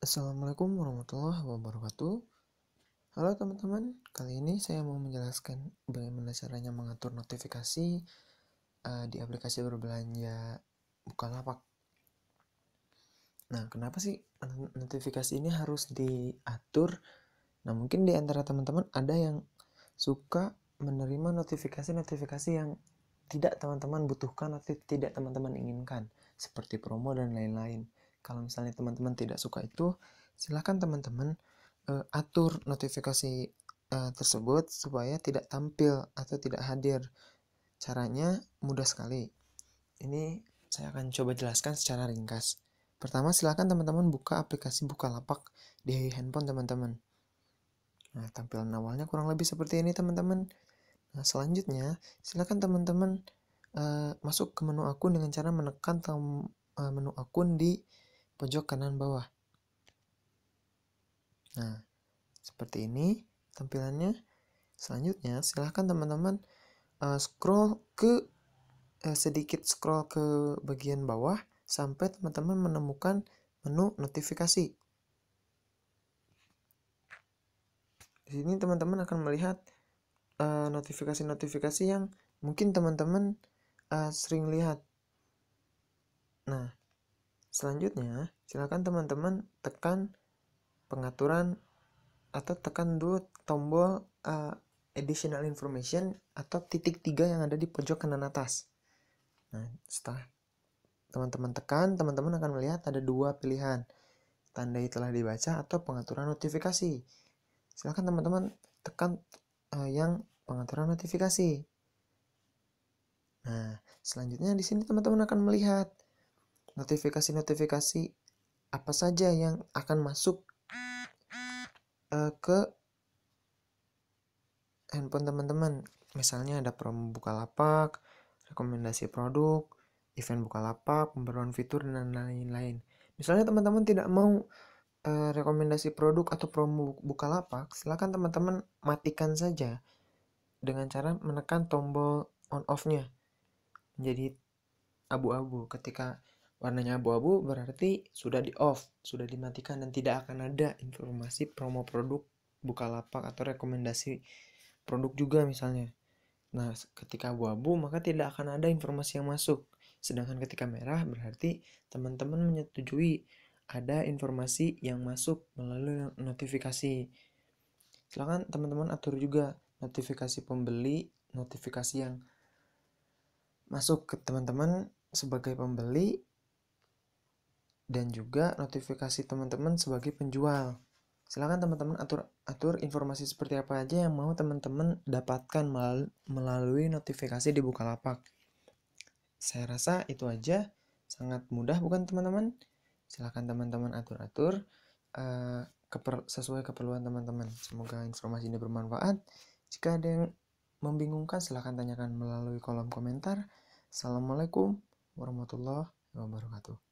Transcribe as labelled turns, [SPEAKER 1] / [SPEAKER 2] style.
[SPEAKER 1] Assalamualaikum warahmatullahi wabarakatuh. Halo teman-teman, kali ini saya mau menjelaskan bagaimana caranya mengatur notifikasi uh, di aplikasi berbelanja Bukalapak. Nah, kenapa sih notifikasi ini harus diatur? Nah, mungkin di antara teman-teman ada yang suka menerima notifikasi-notifikasi yang tidak teman-teman butuhkan atau tidak teman-teman inginkan, seperti promo dan lain-lain. Kalau misalnya teman-teman tidak suka itu, silahkan teman-teman uh, atur notifikasi uh, tersebut supaya tidak tampil atau tidak hadir. Caranya mudah sekali. Ini saya akan coba jelaskan secara ringkas. Pertama, silahkan teman-teman buka aplikasi Bukalapak di handphone teman-teman. Nah, tampilan awalnya kurang lebih seperti ini teman-teman. Nah, selanjutnya, silahkan teman-teman uh, masuk ke menu akun dengan cara menekan uh, menu akun di pojok kanan bawah. Nah, seperti ini tampilannya. Selanjutnya, silahkan teman-teman uh, scroll ke uh, sedikit scroll ke bagian bawah sampai teman-teman menemukan menu notifikasi. Di sini teman-teman akan melihat eh, notifikasi-notifikasi uh, yang mungkin teman-teman uh, sering lihat. Nah, Selanjutnya, silakan teman-teman tekan pengaturan atau tekan dulu tombol uh, additional information atau titik tiga yang ada di pojok kanan atas. Nah, setelah teman-teman tekan, teman-teman akan melihat ada dua pilihan. Tandai telah dibaca atau pengaturan notifikasi. silakan teman-teman tekan uh, yang pengaturan notifikasi. Nah, selanjutnya di sini teman-teman akan melihat notifikasi-notifikasi apa saja yang akan masuk uh, ke handphone teman-teman. Misalnya ada promo buka lapak rekomendasi produk, event buka lapak pemberian fitur, dan lain-lain. Misalnya teman-teman tidak mau uh, rekomendasi produk atau promo Bukalapak, silakan teman-teman matikan saja dengan cara menekan tombol on off-nya menjadi abu-abu ketika warnanya abu-abu berarti sudah di off, sudah dimatikan dan tidak akan ada informasi promo produk buka lapak atau rekomendasi produk juga misalnya. Nah, ketika abu-abu maka tidak akan ada informasi yang masuk. Sedangkan ketika merah berarti teman-teman menyetujui ada informasi yang masuk melalui notifikasi. Silakan teman-teman atur juga notifikasi pembeli, notifikasi yang masuk ke teman-teman sebagai pembeli dan juga notifikasi teman-teman sebagai penjual. Silakan teman-teman atur, atur informasi seperti apa aja yang mau teman-teman dapatkan melalui notifikasi di Bukalapak. Saya rasa itu aja sangat mudah bukan teman-teman? Silakan teman-teman atur-atur uh, keper, sesuai keperluan teman-teman. Semoga informasi ini bermanfaat. Jika ada yang membingungkan silakan tanyakan melalui kolom komentar. Assalamualaikum warahmatullahi wabarakatuh.